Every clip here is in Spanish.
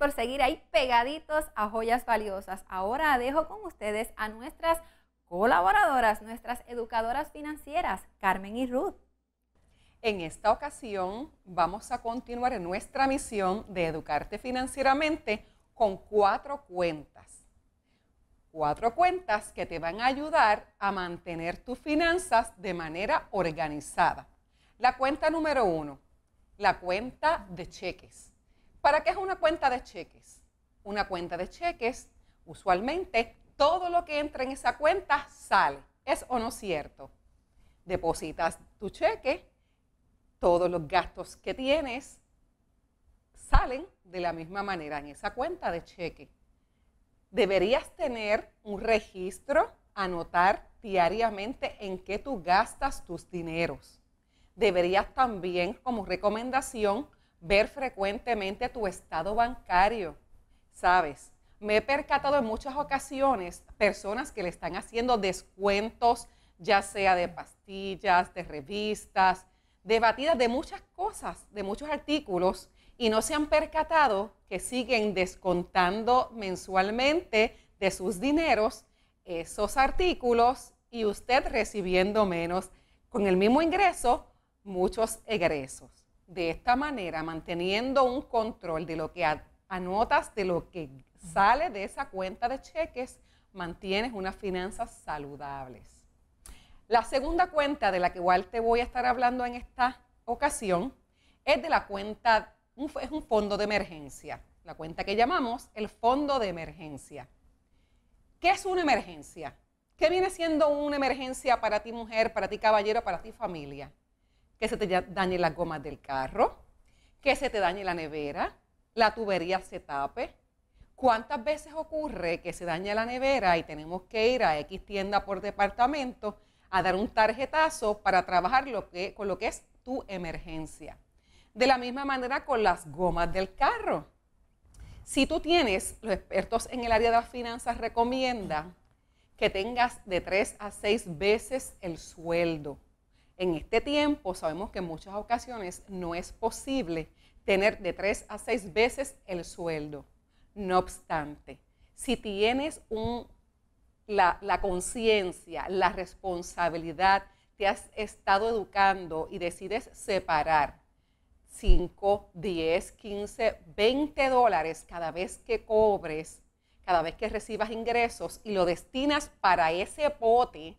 por seguir ahí pegaditos a joyas valiosas. Ahora dejo con ustedes a nuestras colaboradoras, nuestras educadoras financieras, Carmen y Ruth. En esta ocasión vamos a continuar en nuestra misión de educarte financieramente con cuatro cuentas. Cuatro cuentas que te van a ayudar a mantener tus finanzas de manera organizada. La cuenta número uno, la cuenta de cheques. ¿Para qué es una cuenta de cheques? Una cuenta de cheques, usualmente todo lo que entra en esa cuenta sale. ¿Es o no cierto? Depositas tu cheque, todos los gastos que tienes salen de la misma manera en esa cuenta de cheque. Deberías tener un registro, anotar diariamente en qué tú gastas tus dineros. Deberías también, como recomendación, ver frecuentemente tu estado bancario, ¿sabes? Me he percatado en muchas ocasiones personas que le están haciendo descuentos, ya sea de pastillas, de revistas, de batidas, de muchas cosas, de muchos artículos, y no se han percatado que siguen descontando mensualmente de sus dineros esos artículos y usted recibiendo menos con el mismo ingreso, muchos egresos de esta manera, manteniendo un control de lo que anotas, de lo que sale de esa cuenta de cheques, mantienes unas finanzas saludables. La segunda cuenta de la que igual te voy a estar hablando en esta ocasión es de la cuenta, es un fondo de emergencia, la cuenta que llamamos el fondo de emergencia. ¿Qué es una emergencia? ¿Qué viene siendo una emergencia para ti mujer, para ti caballero, para ti familia? que se te dañe las gomas del carro, que se te dañe la nevera, la tubería se tape. ¿Cuántas veces ocurre que se daña la nevera y tenemos que ir a X tienda por departamento a dar un tarjetazo para trabajar lo que, con lo que es tu emergencia? De la misma manera con las gomas del carro. Si tú tienes, los expertos en el área de las finanzas recomiendan que tengas de tres a seis veces el sueldo. En este tiempo sabemos que en muchas ocasiones no es posible tener de tres a seis veces el sueldo. No obstante, si tienes la, la conciencia, la responsabilidad, te has estado educando y decides separar 5, 10, 15, 20 dólares cada vez que cobres, cada vez que recibas ingresos y lo destinas para ese pote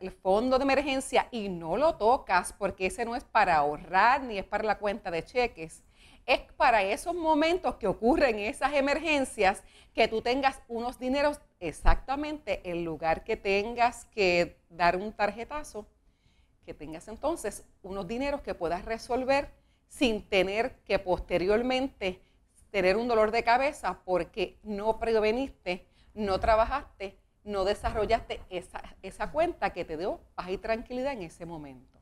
el fondo de emergencia y no lo tocas porque ese no es para ahorrar ni es para la cuenta de cheques. Es para esos momentos que ocurren esas emergencias que tú tengas unos dineros exactamente en lugar que tengas que dar un tarjetazo, que tengas entonces unos dineros que puedas resolver sin tener que posteriormente tener un dolor de cabeza porque no preveniste, no trabajaste no desarrollaste esa, cuenta que te dio paz y tranquilidad en ese momento.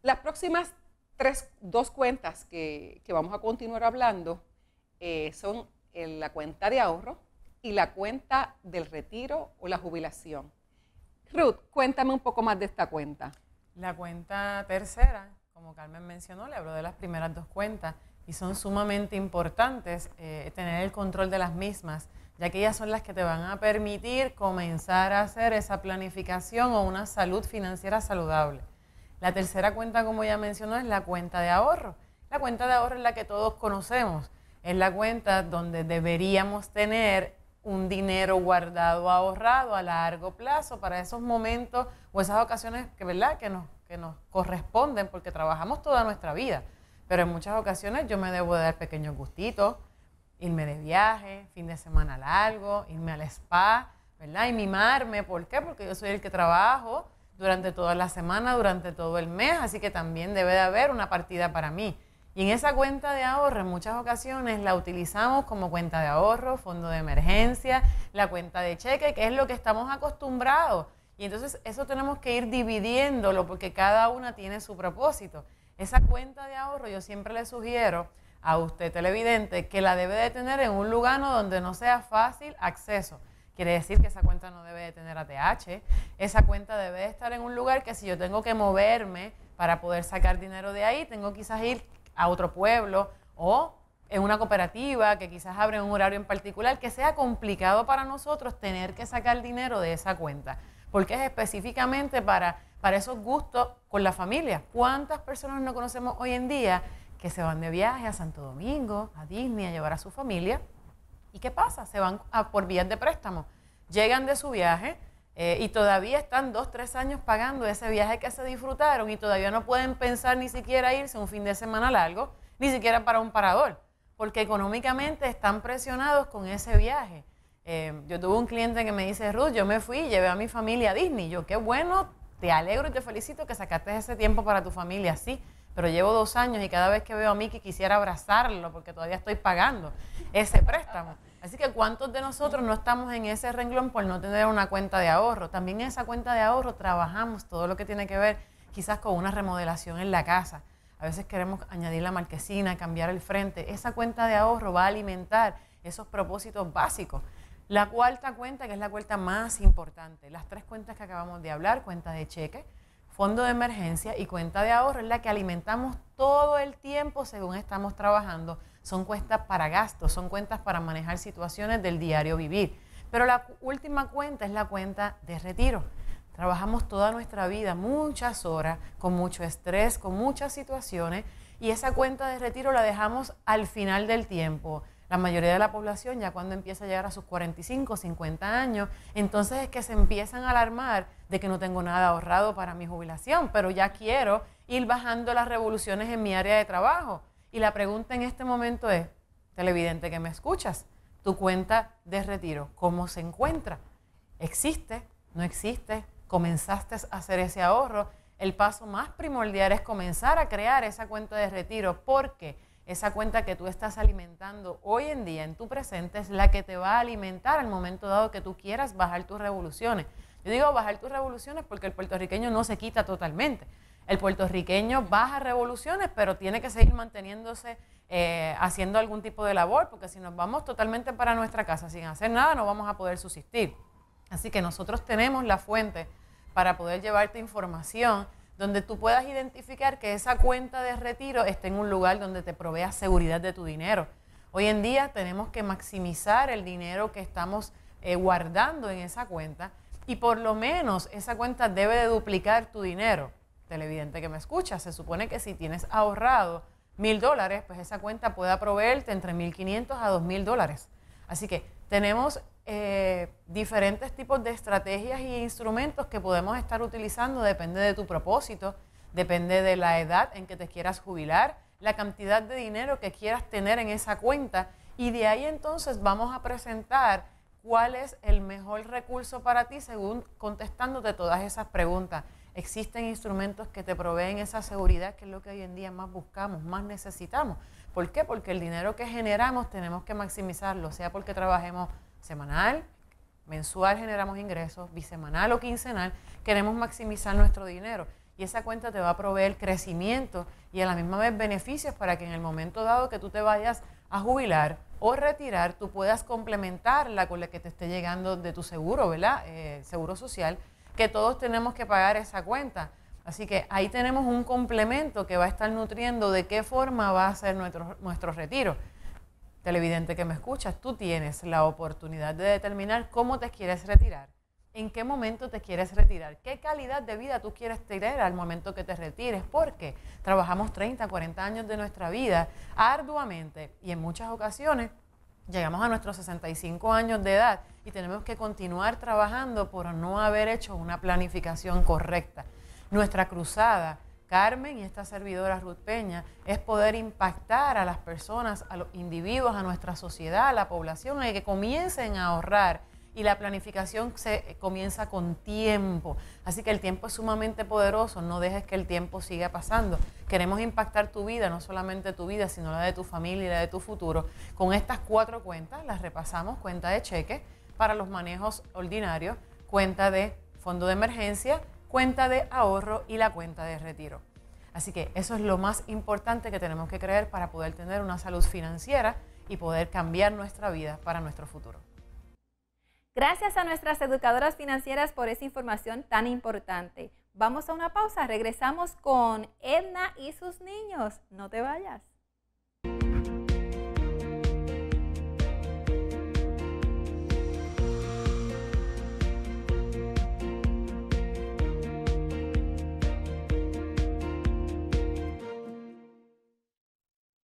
Las próximas dos cuentas que, vamos a continuar hablando eh, son eh, la cuenta de ahorro y la cuenta del retiro o la jubilación. Ruth, cuéntame un poco más de esta cuenta. La cuenta tercera Carmen mencionó, le habló de las primeras dos cuentas y son sumamente importantes eh, tener el control de las mismas, ya que ellas son las que te van a permitir comenzar a hacer esa planificación o una salud financiera saludable. La tercera cuenta, como ya mencionó, es la cuenta de ahorro. La cuenta de ahorro es la que todos conocemos, es la cuenta donde deberíamos tener un dinero guardado, ahorrado a largo plazo para esos momentos o esas ocasiones que, ¿verdad? que nos que nos corresponden porque trabajamos toda nuestra vida. Pero en muchas ocasiones yo me debo de dar pequeños gustitos, irme de viaje, fin de semana largo, irme al spa, ¿verdad? Y mimarme. ¿Por qué? Porque yo soy el que trabajo durante toda la semana, durante todo el mes, así que también debe de haber una partida para mí. Y en esa cuenta de ahorro, en muchas ocasiones la utilizamos como cuenta de ahorro, fondo de emergencia, la cuenta de cheque, que es lo que estamos acostumbrados. Y entonces eso tenemos que ir dividiéndolo porque cada una tiene su propósito. Esa cuenta de ahorro yo siempre le sugiero a usted televidente que la debe de tener en un lugar donde no sea fácil acceso. Quiere decir que esa cuenta no debe de tener ATH, esa cuenta debe de estar en un lugar que si yo tengo que moverme para poder sacar dinero de ahí, tengo quizás ir a otro pueblo o en una cooperativa que quizás abre un horario en particular, que sea complicado para nosotros tener que sacar dinero de esa cuenta porque es específicamente para, para esos gustos con la familia. ¿Cuántas personas no conocemos hoy en día que se van de viaje a Santo Domingo, a Disney, a llevar a su familia? ¿Y qué pasa? Se van por vías de préstamo. Llegan de su viaje eh, y todavía están dos, tres años pagando ese viaje que se disfrutaron y todavía no pueden pensar ni siquiera irse un fin de semana largo, ni siquiera para un parador, porque económicamente están presionados con ese viaje. Em, yo tuve un cliente que me dice, Ruth, yo me fui, y llevé a mi familia a Disney. Yo, qué bueno, te alegro y te felicito que sacaste ese tiempo para tu familia, sí. Pero llevo dos años y cada vez que veo a Mickey quisiera abrazarlo porque todavía estoy pagando ese préstamo. Así que cuántos de nosotros no estamos en ese renglón por no tener una cuenta de ahorro. También en esa cuenta de ahorro trabajamos todo lo que tiene que ver quizás con una remodelación en la casa. A veces queremos añadir la marquesina, cambiar el frente. Esa cuenta de ahorro va a alimentar esos propósitos básicos. La cuarta cuenta, que es la cuenta más importante, las tres cuentas que acabamos de hablar, cuenta de cheque, fondo de emergencia y cuenta de ahorro, es la que alimentamos todo el tiempo según estamos trabajando. Son cuentas para gastos, son cuentas para manejar situaciones del diario vivir. Pero la última cuenta es la cuenta de retiro. Trabajamos toda nuestra vida, muchas horas, con mucho estrés, con muchas situaciones, y esa cuenta de retiro la dejamos al final del tiempo. La mayoría de la población ya cuando empieza a llegar a sus 45, 50 años, entonces es que se empiezan a alarmar de que no tengo nada ahorrado para mi jubilación, pero ya quiero ir bajando las revoluciones en mi área de trabajo. Y la pregunta en este momento es, televidente que me escuchas, tu cuenta de retiro, ¿cómo se encuentra? ¿Existe? ¿No existe? ¿Comenzaste a hacer ese ahorro? El paso más primordial es comenzar a crear esa cuenta de retiro porque esa cuenta que tú estás alimentando hoy en día en tu presente es la que te va a alimentar al momento dado que tú quieras bajar tus revoluciones. Yo digo bajar tus revoluciones porque el puertorriqueño no se quita totalmente. El puertorriqueño baja revoluciones, pero tiene que seguir manteniéndose eh, haciendo algún tipo de labor, porque si nos vamos totalmente para nuestra casa sin hacer nada, no vamos a poder subsistir. Así que nosotros tenemos la fuente para poder llevarte información donde tú puedas identificar que esa cuenta de retiro esté en un lugar donde te provea seguridad de tu dinero. Hoy en día tenemos que maximizar el dinero que estamos eh, guardando en esa cuenta y por lo menos esa cuenta debe de duplicar tu dinero. Televidente que me escucha, se supone que si tienes ahorrado mil dólares, pues esa cuenta pueda proveerte entre 1.500 a mil dólares. Así que tenemos eh, diferentes tipos de estrategias y instrumentos que podemos estar utilizando, depende de tu propósito, depende de la edad en que te quieras jubilar, la cantidad de dinero que quieras tener en esa cuenta y de ahí entonces vamos a presentar cuál es el mejor recurso para ti según contestándote todas esas preguntas. Existen instrumentos que te proveen esa seguridad que es lo que hoy en día más buscamos, más necesitamos. ¿Por qué? Porque el dinero que generamos tenemos que maximizarlo, sea porque trabajemos semanal, mensual generamos ingresos, bisemanal o quincenal, queremos maximizar nuestro dinero. Y esa cuenta te va a proveer crecimiento y a la misma vez beneficios para que en el momento dado que tú te vayas a jubilar o retirar, tú puedas complementarla con la que te esté llegando de tu seguro, ¿verdad? Eh, seguro social, que todos tenemos que pagar esa cuenta. Así que ahí tenemos un complemento que va a estar nutriendo de qué forma va a ser nuestro retiro televidente que me escuchas, tú tienes la oportunidad de determinar cómo te quieres retirar, en qué momento te quieres retirar, qué calidad de vida tú quieres tener al momento que te retires, porque trabajamos 30, 40 años de nuestra vida arduamente y en muchas ocasiones llegamos a nuestros 65 años de edad y tenemos que continuar trabajando por no haber hecho una planificación correcta. Nuestra cruzada Carmen y esta servidora Ruth Peña es poder impactar a las personas, a los individuos, a nuestra sociedad, a la población, a que comiencen a ahorrar y la planificación se eh, comienza con tiempo. Así que el tiempo es sumamente poderoso, no dejes que el tiempo siga pasando. Queremos impactar tu vida, no solamente tu vida, sino la de tu familia y la de tu futuro. Con estas cuatro cuentas las repasamos, cuenta de cheque para los manejos ordinarios, cuenta de fondo de emergencia, cuenta de ahorro y la cuenta de retiro. Así que eso es lo más importante que tenemos que creer para poder tener una salud financiera y poder cambiar nuestra vida para nuestro futuro. Gracias a nuestras educadoras financieras por esa información tan importante. Vamos a una pausa, regresamos con Edna y sus niños. No te vayas.